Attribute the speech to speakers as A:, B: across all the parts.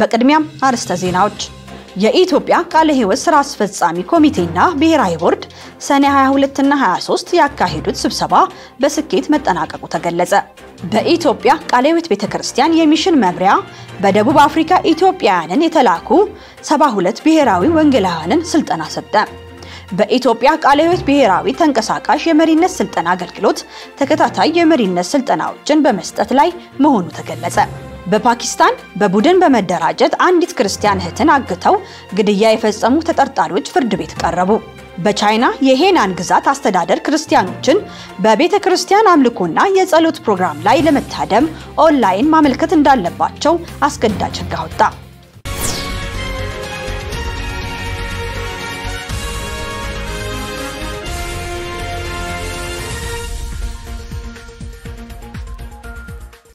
A: በቅድሚያም አርዕስተ ዜናዎች የኢትዮጵያ ቃለ ሕይወት ስራ አስፈጻሚ ኮሚቴና ብሔራዊ ቦርድ ሰኔ 22ና 23 ያካሄዱት ስብሰባ በስኬት መጠናቀቁ ተገለጸ። በኢትዮጵያ ቃለ ሕይወት ቤተክርስቲያን የሚሽን መምሪያ በደቡብ አፍሪካ ኢትዮጵያውያንን የተላኩ 72 ብሔራዊ ወንጌላውያንን ስልጠና ሰጠ። በኢትዮጵያ ቃለ ሕይወት ብሔራዊ ተንቀሳቃሽ የመሪነት ስልጠና አገልግሎት ተከታታይ የመሪነት ስልጠናዎችን በመስጠት ላይ መሆኑ ተገለጸ። በፓኪስታን በቡድን በመደራጀት አንዲት ክርስቲያን እህትን አግተው ግድያ የፈጸሙ ተጠርጣሪዎች ፍርድ ቤት ቀረቡ። በቻይና የሄናን ግዛት አስተዳደር ክርስቲያኖችን በቤተ ክርስቲያን አምልኮና የጸሎት ፕሮግራም ላይ ለመታደም ኦንላይን ማመልከት እንዳለባቸው አስገዳጅ ሕግ አወጣ።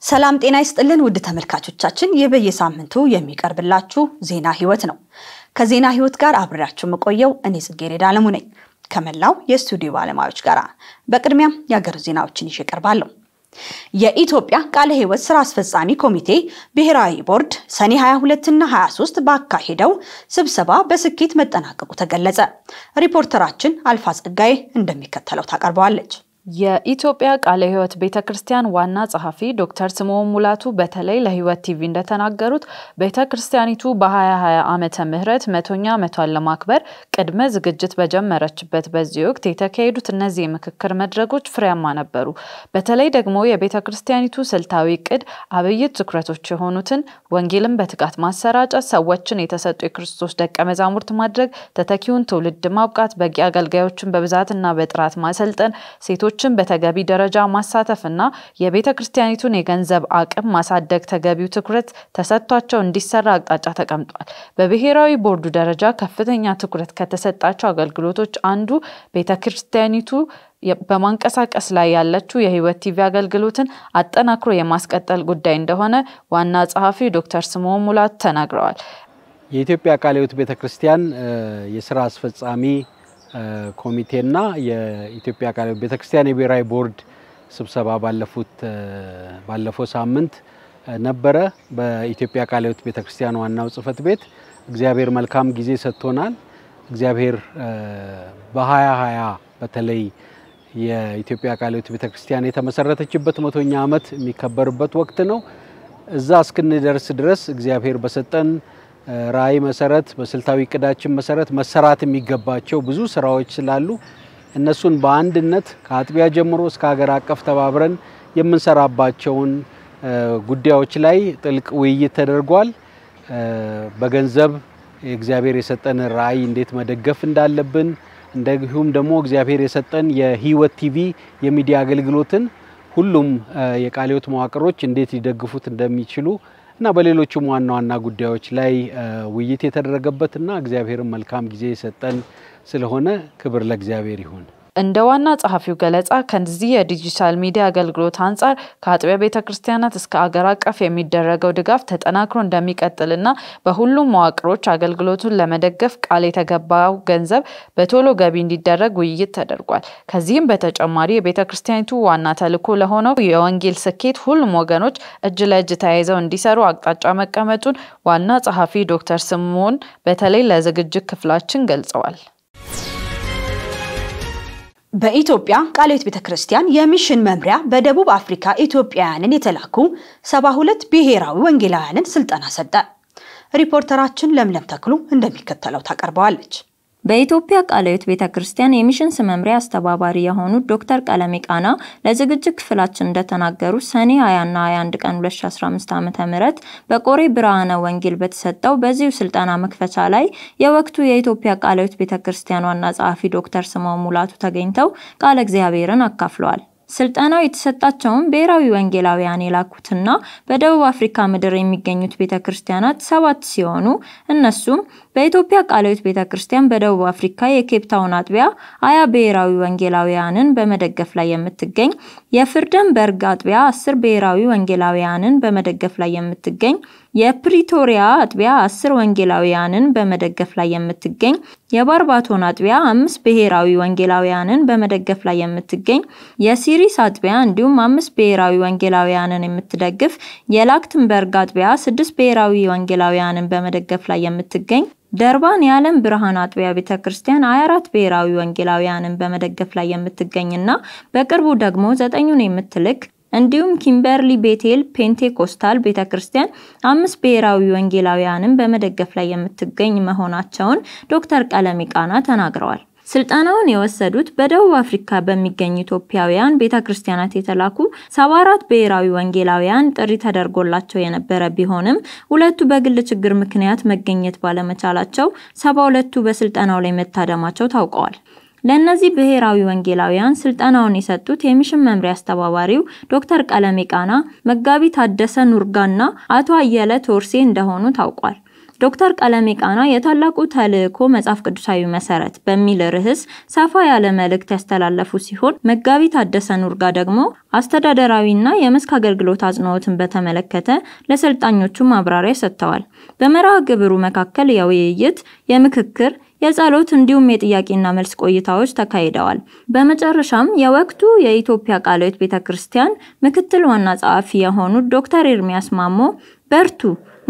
A: ሰላም ጤና ይስጥልን ውድ ተመልካቾቻችን፣ ይህ በየሳምንቱ የሚቀርብላችሁ ዜና ህይወት ነው። ከዜና ህይወት ጋር አብሬያችሁ መቆየው እኔ ጽጌረዳ አለሙ ነኝ ከመላው የስቱዲዮ ባለሙያዎች ጋር። በቅድሚያም የአገር ዜናዎችን ይዤ እቀርባለሁ። የኢትዮጵያ ቃለ ህይወት ስራ አስፈጻሚ ኮሚቴ ብሔራዊ ቦርድ ሰኔ 22 እና 23 ባካሄደው ስብሰባ በስኬት መጠናቀቁ ተገለጸ። ሪፖርተራችን አልፋ ጸጋዬ እንደሚከተለው ታቀርበዋለች።
B: የኢትዮጵያ ቃለ ሕይወት ቤተ ክርስቲያን ዋና ጸሐፊ ዶክተር ስምዖን ሙላቱ በተለይ ለሕይወት ቲቪ እንደተናገሩት ቤተ ክርስቲያኒቱ በ2020 ዓመተ ምህረት መቶኛ ዓመቷን ለማክበር ቅድመ ዝግጅት በጀመረችበት በዚህ ወቅት የተካሄዱት እነዚህ የምክክር መድረኮች ፍሬያማ ነበሩ። በተለይ ደግሞ የቤተ ክርስቲያኒቱ ስልታዊ ቅድ አብይት ትኩረቶች የሆኑትን ወንጌልን በትጋት ማሰራጨት፣ ሰዎችን የተሰጡ የክርስቶስ ደቀ መዛሙርት ማድረግ፣ ተተኪውን ትውልድ ማብቃት፣ በቂ አገልጋዮችን በብዛትና በጥራት ማሰልጠን፣ ሴቶች ሴቶችን በተገቢ ደረጃ ማሳተፍና የቤተ ክርስቲያኒቱን የገንዘብ አቅም ማሳደግ ተገቢው ትኩረት ተሰጥቷቸው እንዲሰራ አቅጣጫ ተቀምጧል። በብሔራዊ ቦርዱ ደረጃ ከፍተኛ ትኩረት ከተሰጣቸው አገልግሎቶች አንዱ ቤተ ክርስቲያኒቱ በማንቀሳቀስ ላይ ያለችው የህይወት ቲቪ አገልግሎትን አጠናክሮ የማስቀጠል ጉዳይ እንደሆነ ዋና ጸሐፊ ዶክተር ስምዖን ሙላት ተናግረዋል።
C: የኢትዮጵያ ቃለ ሕይወት ቤተ ክርስቲያን የስራ አስፈጻሚ ኮሚቴና የኢትዮጵያ ቃለ ቤተክርስቲያን የብሔራዊ ቦርድ ስብሰባ ባለፉት ባለፈው ሳምንት ነበረ በኢትዮጵያ ቃለ ሕይወት ቤተክርስቲያን ዋናው ጽህፈት ቤት። እግዚአብሔር መልካም ጊዜ ሰጥቶናል። እግዚአብሔር በሀያ ሀያ በተለይ የኢትዮጵያ ቃለ ሕይወት ቤተክርስቲያን የተመሰረተችበት መቶኛ ዓመት የሚከበርበት ወቅት ነው። እዛ እስክንደርስ ድረስ እግዚአብሔር በሰጠን ራዕይ መሰረት በስልታዊ እቅዳችን መሰረት መሰራት የሚገባቸው ብዙ ስራዎች ስላሉ እነሱን በአንድነት ከአጥቢያ ጀምሮ እስከ ሀገር አቀፍ ተባብረን የምንሰራባቸውን ጉዳዮች ላይ ጥልቅ ውይይት ተደርጓል። በገንዘብ እግዚአብሔር የሰጠን ራዕይ እንዴት መደገፍ እንዳለብን እንደዚሁም ደግሞ እግዚአብሔር የሰጠን የህይወት ቲቪ የሚዲያ አገልግሎትን ሁሉም የቃለ ሕይወት መዋቅሮች እንዴት ሊደግፉት እንደሚችሉ እና በሌሎችም ዋና ዋና ጉዳዮች ላይ ውይይት የተደረገበትና እግዚአብሔርን መልካም ጊዜ የሰጠን ስለሆነ ክብር ለእግዚአብሔር ይሁን።
B: እንደ ዋና ጸሐፊው ገለጻ ከዚህ የዲጂታል ሚዲያ አገልግሎት አንጻር ከአጥቢያ ቤተ ክርስቲያናት እስከ አገር አቀፍ የሚደረገው ድጋፍ ተጠናክሮ እንደሚቀጥልና በሁሉም መዋቅሮች አገልግሎቱን ለመደገፍ ቃል የተገባው ገንዘብ በቶሎ ገቢ እንዲደረግ ውይይት ተደርጓል። ከዚህም በተጨማሪ የቤተ ክርስቲያኒቱ ዋና ተልዕኮ ለሆነው የወንጌል ስኬት ሁሉም ወገኖች እጅ ለእጅ ተያይዘው እንዲሰሩ አቅጣጫ መቀመጡን ዋና ጸሐፊ ዶክተር ስምዖን በተለይ ለዝግጅት ክፍላችን ገልጸዋል። በኢትዮጵያ ቃልዮት ቤተ ክርስቲያን
A: የሚሽን መምሪያ በደቡብ አፍሪካ ኢትዮጵያውያንን የተላኩ ሰባ ሁለት ብሔራዊ ወንጌላውያንን
D: ስልጠና ሰጠ። ሪፖርተራችን ለምለም ተክሉ እንደሚከተለው ታቀርበዋለች። በኢትዮጵያ ቃለ ሕይወት ቤተ ክርስቲያን የሚሽንስ መምሪያ አስተባባሪ የሆኑት ዶክተር ቀለሜ ቃና ለዝግጅት ክፍላችን እንደተናገሩ ሰኔ 20ና 21 ቀን 2015 ዓ.ም በቆሬ ብርሃነ ወንጌል በተሰጠው በዚሁ ስልጠና መክፈቻ ላይ የወቅቱ የኢትዮጵያ ቃለ ሕይወት ቤተ ክርስቲያን ዋና ጸሐፊ ዶክተር ስምዖን ሙላቱ ተገኝተው ቃለ እግዚአብሔርን አካፍለዋል። ስልጠናው የተሰጣቸውም ብሔራዊ ወንጌላውያን የላኩትና በደቡብ አፍሪካ ምድር የሚገኙት ቤተ ክርስቲያናት ሰባት ሲሆኑ እነሱም በኢትዮጵያ ቃልዮት ቤተ ክርስቲያን በደቡብ አፍሪካ የኬፕታውን አጥቢያ አያ ብሔራዊ ወንጌላውያንን በመደገፍ ላይ የምትገኝ፣ የፍርደን በርግ አጥቢያ አስር ብሔራዊ ወንጌላውያንን በመደገፍ ላይ የምትገኝ፣ የፕሪቶሪያ አጥቢያ አስር ወንጌላውያንን በመደገፍ ላይ የምትገኝ የባርባቶን አጥቢያ አምስት ብሔራዊ ወንጌላውያንን በመደገፍ ላይ የምትገኝ የሲሪስ አጥቢያ እንዲሁም አምስት ብሔራዊ ወንጌላውያንን የምትደግፍ የላክትንበርግ አጥቢያ ስድስት ብሔራዊ ወንጌላውያንን በመደገፍ ላይ የምትገኝ ደርባን የዓለም ብርሃን አጥቢያ ቤተ ክርስቲያን ሀያ ብሔራዊ ወንጌላውያንን በመደገፍ ላይ የምትገኝና በቅርቡ ደግሞ ዘጠኙን የምትልክ እንዲሁም ኪምበርሊ ቤቴል ፔንቴኮስታል ቤተ ክርስቲያን አምስት ብሔራዊ ወንጌላውያንን በመደገፍ ላይ የምትገኝ መሆናቸውን ዶክተር ቀለሜ ቃና ተናግረዋል። ስልጠናውን የወሰዱት በደቡብ አፍሪካ በሚገኙ ኢትዮጵያውያን ቤተ ክርስቲያናት የተላኩ ሰባ አራት ብሔራዊ ወንጌላውያን ጥሪ ተደርጎላቸው የነበረ ቢሆንም ሁለቱ በግል ችግር ምክንያት መገኘት ባለመቻላቸው ሰባ ሁለቱ በስልጠናው ላይ መታደማቸው ታውቀዋል። ለእነዚህ ብሔራዊ ወንጌላውያን ስልጠናውን የሰጡት የሚሽን መምሪያ አስተባባሪው ዶክተር ቀለሜ ቃና፣ መጋቢ ታደሰ ኑርጋና አቶ አየለ ቶርሴ እንደሆኑ ታውቋል። ዶክተር ቀለሜ ቃና የታላቁ ተልእኮ መጽሐፍ ቅዱሳዊ መሰረት በሚል ርዕስ ሰፋ ያለ መልእክት ያስተላለፉ ሲሆን መጋቢ ታደሰ ኑርጋ ደግሞ አስተዳደራዊና የመስክ አገልግሎት አጽንኦትን በተመለከተ ለሰልጣኞቹ ማብራሪያ ሰጥተዋል። በመርሃ ግብሩ መካከል የውይይት፣ የምክክር የጸሎት እንዲሁም የጥያቄና መልስ ቆይታዎች ተካሂደዋል። በመጨረሻም የወቅቱ የኢትዮጵያ ቃለ ሕይወት ቤተ ክርስቲያን ምክትል ዋና ጸሐፊ የሆኑት ዶክተር ኤርሚያስ ማሞ በርቱ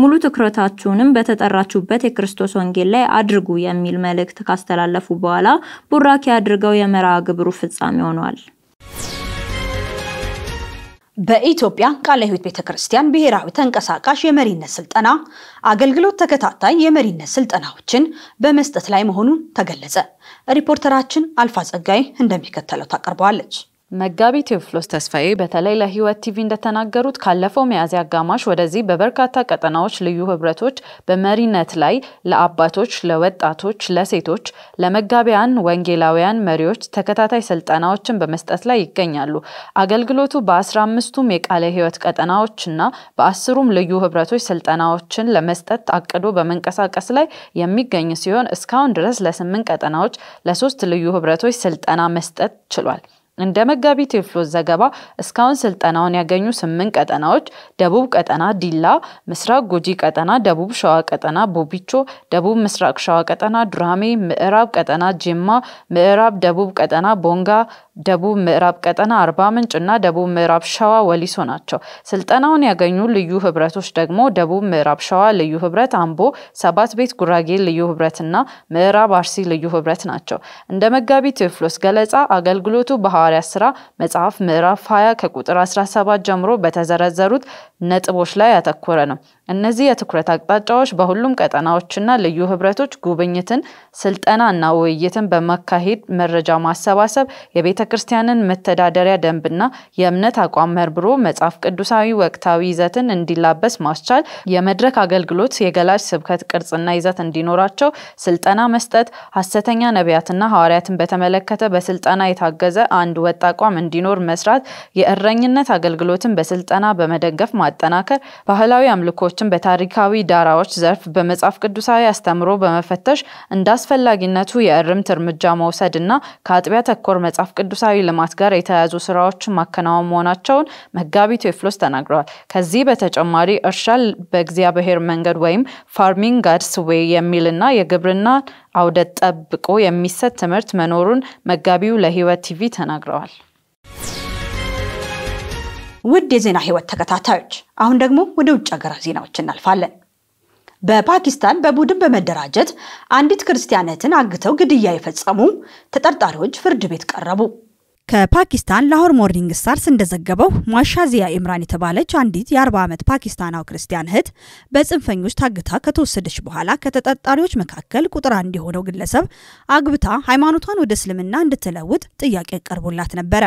D: ሙሉ ትኩረታችሁንም በተጠራችሁበት የክርስቶስ ወንጌል ላይ አድርጉ የሚል መልእክት ካስተላለፉ በኋላ ቡራኬ አድርገው የመርሃ ግብሩ ፍጻሜ ሆኗል። በኢትዮጵያ ቃለ ሕይወት ቤተ ክርስቲያን ብሔራዊ ተንቀሳቃሽ የመሪነት
A: ስልጠና አገልግሎት ተከታታይ የመሪነት ስልጠናዎችን በመስጠት ላይ መሆኑን
B: ተገለጸ። ሪፖርተራችን አልፋ ጸጋይ እንደሚከተለው ታቀርበዋለች። መጋቢ ቴዎፍሎስ ተስፋዬ በተለይ ለህይወት ቲቪ እንደተናገሩት ካለፈው ሚያዝያ አጋማሽ ወደዚህ በበርካታ ቀጠናዎች ልዩ ህብረቶች በመሪነት ላይ ለአባቶች፣ ለወጣቶች፣ ለሴቶች፣ ለመጋቢያን ወንጌላውያን መሪዎች ተከታታይ ስልጠናዎችን በመስጠት ላይ ይገኛሉ። አገልግሎቱ በአስራ አምስቱም የቃለ ህይወት ቀጠናዎችና በአስሩም ልዩ ህብረቶች ስልጠናዎችን ለመስጠት አቅዶ በመንቀሳቀስ ላይ የሚገኝ ሲሆን እስካሁን ድረስ ለስምንት ቀጠናዎች ለሶስት ልዩ ህብረቶች ስልጠና መስጠት ችሏል። እንደ መጋቢት ቴዎፍሎስ ዘገባ እስካሁን ስልጠናውን ያገኙ ስምንት ቀጠናዎች ደቡብ ቀጠና ዲላ፣ ምስራቅ ጉጂ ቀጠና፣ ደቡብ ሸዋ ቀጠና ቦቢቾ፣ ደቡብ ምስራቅ ሸዋ ቀጠና ዱራሜ፣ ምዕራብ ቀጠና ጅማ፣ ምዕራብ ደቡብ ቀጠና ቦንጋ፣ ደቡብ ምዕራብ ቀጠና አርባ ምንጭ እና ደቡብ ምዕራብ ሸዋ ወሊሶ ናቸው። ስልጠናውን ያገኙ ልዩ ህብረቶች ደግሞ ደቡብ ምዕራብ ሸዋ ልዩ ህብረት አምቦ፣ ሰባት ቤት ጉራጌ ልዩ ህብረት እና ምዕራብ አርሲ ልዩ ህብረት ናቸው። እንደ መጋቢ ቴዎፍሎስ ገለጻ አገልግሎቱ በ የሐዋርያ ሥራ መጽሐፍ ምዕራፍ 20 ከቁጥር 17 ጀምሮ በተዘረዘሩት ነጥቦች ላይ ያተኮረ ነው። እነዚህ የትኩረት አቅጣጫዎች በሁሉም ቀጠናዎችና ልዩ ህብረቶች ጉብኝትን፣ ስልጠናና ውይይትን በማካሄድ መረጃ ማሰባሰብ፣ የቤተ ክርስቲያንን መተዳደሪያ ደንብና የእምነት አቋም መርምሮ መጽሐፍ ቅዱሳዊ ወቅታዊ ይዘትን እንዲላበስ ማስቻል፣ የመድረክ አገልግሎት የገላጭ ስብከት ቅርጽና ይዘት እንዲኖራቸው ስልጠና መስጠት፣ ሐሰተኛ ነቢያትና ሐዋርያትን በተመለከተ በስልጠና የታገዘ አንድ ወጥ አቋም እንዲኖር መስራት፣ የእረኝነት አገልግሎትን በስልጠና በመደገፍ ማጠናከር፣ ባህላዊ አምልኮች ጥናቶችን በታሪካዊ ዳራዎች ዘርፍ በመጽሐፍ ቅዱሳዊ አስተምሮ በመፈተሽ እንደ አስፈላጊነቱ የእርምት እርምጃ መውሰድ እና ከአጥቢያ ተኮር መጽሐፍ ቅዱሳዊ ልማት ጋር የተያያዙ ስራዎችን ማከናወን መሆናቸውን መጋቢ ቴዎፍሎስ ተናግረዋል። ከዚህ በተጨማሪ እርሻን በእግዚአብሔር መንገድ ወይም ፋርሚንግ ጋድስ ዌይ የሚልና የግብርና አውደ ጠብቆ የሚሰጥ ትምህርት መኖሩን መጋቢው ለህይወት ቲቪ ተናግረዋል። ውድ የዜና ህይወት ተከታታዮች አሁን ደግሞ ወደ ውጭ ሀገር ዜናዎች
A: እናልፋለን። በፓኪስታን በቡድን በመደራጀት አንዲት ክርስቲያነትን አግተው ግድያ የፈጸሙ ተጠርጣሪዎች ፍርድ ቤት ቀረቡ። ከፓኪስታን ላሆር ሞርኒንግ ስታርስ እንደዘገበው ሟሻ ዚያ ኢምራን የተባለች አንዲት የ40 ዓመት ፓኪስታናዊ ክርስቲያን እህት በጽንፈኞች ታግታ ከተወሰደች በኋላ ከተጠርጣሪዎች መካከል ቁጥር አንድ የሆነው ግለሰብ አግብታ ሃይማኖቷን ወደ እስልምና እንድትለውጥ ጥያቄ ቀርቦላት ነበረ።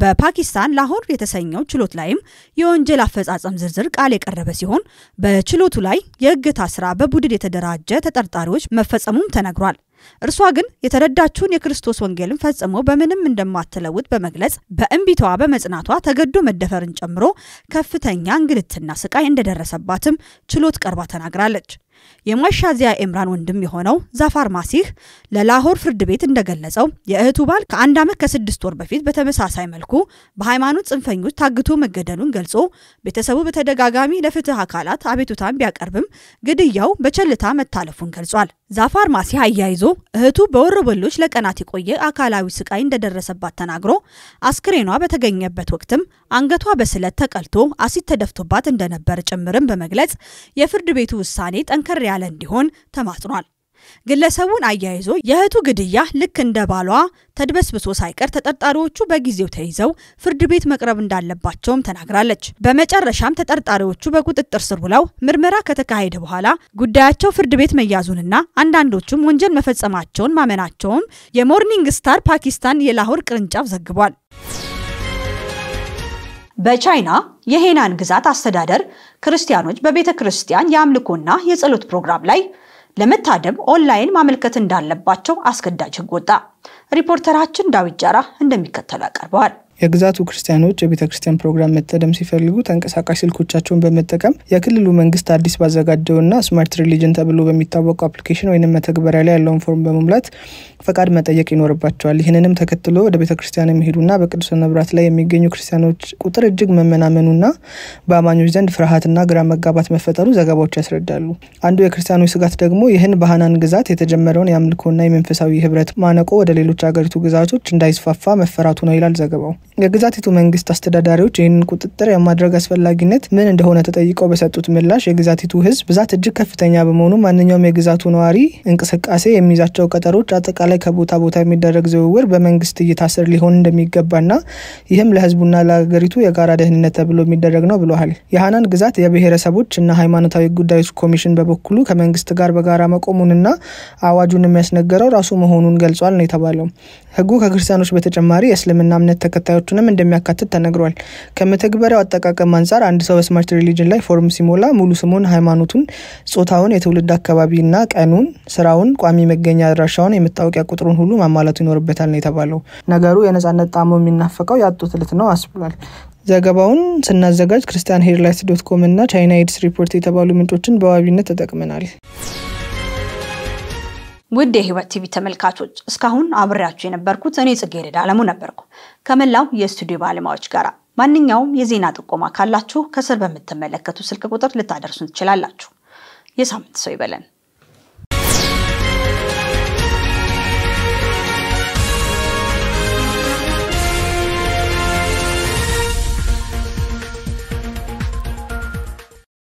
A: በፓኪስታን ላሆር የተሰኘው ችሎት ላይም የወንጀል አፈጻጸም ዝርዝር ቃል የቀረበ ሲሆን በችሎቱ ላይ የእገታ ስራ በቡድን የተደራጀ ተጠርጣሪዎች መፈጸሙም ተነግሯል። እርሷ ግን የተረዳችውን የክርስቶስ ወንጌልን ፈጽሞ በምንም እንደማትለውጥ በመግለጽ በእንቢቷ በመጽናቷ ተገዶ መደፈርን ጨምሮ ከፍተኛ እንግልትና ስቃይ እንደደረሰባትም ችሎት ቀርባ ተናግራለች። የማሻዚያ ኤምራን ወንድም የሆነው ዛፋር ማሲህ ለላሆር ፍርድ ቤት እንደገለጸው የእህቱ ባል ከአንድ ዓመት ከስድስት ወር በፊት በተመሳሳይ መልኩ በሃይማኖት ጽንፈኞች ታግቶ መገደሉን ገልጾ ቤተሰቡ በተደጋጋሚ ለፍትህ አካላት አቤቱታን ቢያቀርብም ግድያው በቸልታ መታለፉን ገልጿል። ዛፋር አያይዞ እህቱ በወሮበሎች ለቀናት የቆየ አካላዊ ስቃይ እንደደረሰባት ተናግሮ አስክሬኗ በተገኘበት ወቅትም አንገቷ በስለት ተቀልቶ አሲድ ተደፍቶባት እንደነበር ጭምርም በመግለጽ የፍርድ ቤቱ ውሳኔ ጠንከር ያለ እንዲሆን ተማጽኗል። ግለሰቡን አያይዞ የእህቱ ግድያ ልክ እንደ ባሏ ተድበስብሶ ሳይቀር ተጠርጣሪዎቹ በጊዜው ተይዘው ፍርድ ቤት መቅረብ እንዳለባቸውም ተናግራለች። በመጨረሻም ተጠርጣሪዎቹ በቁጥጥር ስር ውለው ምርመራ ከተካሄደ በኋላ ጉዳያቸው ፍርድ ቤት መያዙንና አንዳንዶቹም ወንጀል መፈጸማቸውን ማመናቸውም የሞርኒንግ ስታር ፓኪስታን የላሁር ቅርንጫፍ ዘግቧል። በቻይና የሄናን ግዛት አስተዳደር ክርስቲያኖች በቤተ ክርስቲያን የአምልኮና የጸሎት ፕሮግራም ላይ ለመታደም ኦንላይን ማመልከት እንዳለባቸው
E: አስገዳጅ ሕግ ወጣ። ሪፖርተራችን ዳዊት ጃራ እንደሚከተሉ ያቀርበዋል። የግዛቱ ክርስቲያኖች የቤተ ክርስቲያን ፕሮግራም መታደም ሲፈልጉ ተንቀሳቃሽ ስልኮቻቸውን በመጠቀም የክልሉ መንግስት አዲስ ባዘጋጀውና ስማርት ሪሊጅን ተብሎ በሚታወቀው አፕሊኬሽን ወይም መተግበሪያ ላይ ያለውን ፎርም በመሙላት ፈቃድ መጠየቅ ይኖርባቸዋል። ይህንንም ተከትሎ ወደ ቤተ ክርስቲያን የሚሄዱና በቅዱስ ነብራት ላይ የሚገኙ ክርስቲያኖች ቁጥር እጅግ መመናመኑና በአማኞች ዘንድ ፍርሃትና ግራ መጋባት መፈጠሩ ዘገባዎች ያስረዳሉ። አንዱ የክርስቲያኖች ስጋት ደግሞ ይህን በሀናን ግዛት የተጀመረውን የአምልኮና የመንፈሳዊ ህብረት ማነቆ ወደ ሌሎች አገሪቱ ግዛቶች እንዳይስፋፋ መፈራቱ ነው ይላል ዘገባው። የግዛቲቱ መንግስት አስተዳዳሪዎች ይህንን ቁጥጥር የማድረግ አስፈላጊነት ምን እንደሆነ ተጠይቀው በሰጡት ምላሽ የግዛቲቱ ህዝብ ብዛት እጅግ ከፍተኛ በመሆኑ ማንኛውም የግዛቱ ነዋሪ እንቅስቃሴ የሚይዛቸው ቀጠሮች፣ አጠቃላይ ከቦታ ቦታ የሚደረግ ዝውውር በመንግስት እይታ ስር ሊሆን እንደሚገባና ይህም ለህዝቡና ለሀገሪቱ የጋራ ደህንነት ተብሎ የሚደረግ ነው ብለዋል። የሃናን ግዛት የብሔረሰቦች እና ሃይማኖታዊ ጉዳዮች ኮሚሽን በበኩሉ ከመንግስት ጋር በጋራ መቆሙንና አዋጁን የሚያስነገረው ራሱ መሆኑን ገልጿል ነው የተባለው። ህጉ ከክርስቲያኖች በተጨማሪ የእስልምና እምነት ተከታዮቹንም እንደሚያካትት ተነግሯል። ከመተግበሪያው አጠቃቀም አንጻር አንድ ሰው በስማርት ሪሊጅን ላይ ፎርም ሲሞላ ሙሉ ስሙን፣ ሃይማኖቱን፣ ጾታውን፣ የትውልድ አካባቢና ቀኑን፣ ስራውን፣ ቋሚ መገኛ አድራሻውን፣ የመታወቂያ ቁጥሩን ሁሉ ማሟላቱ ይኖርበታል ነው የተባለው። ነገሩ የነጻነት ጣዕሙ የሚናፈቀው ያጡት ልት ነው አስብሏል። ዘገባውን ስናዘጋጅ ክርስቲያን ሄድላይትስ ዶት ኮም እና ቻይና ኤድስ ሪፖርት የተባሉ ምንጮችን በዋቢነት ተጠቅመናል።
A: ውድ የህይወት ቲቪ ተመልካቾች እስካሁን አብሬያችሁ የነበርኩት እኔ ጽጌረዳ አለሙ ነበርኩ ከመላው የስቱዲዮ ባለሙያዎች ጋር። ማንኛውም የዜና ጥቆማ ካላችሁ ከስር በምትመለከቱ ስልክ ቁጥር ልታደርሱን ትችላላችሁ። የሳምንት ሰው ይበለን።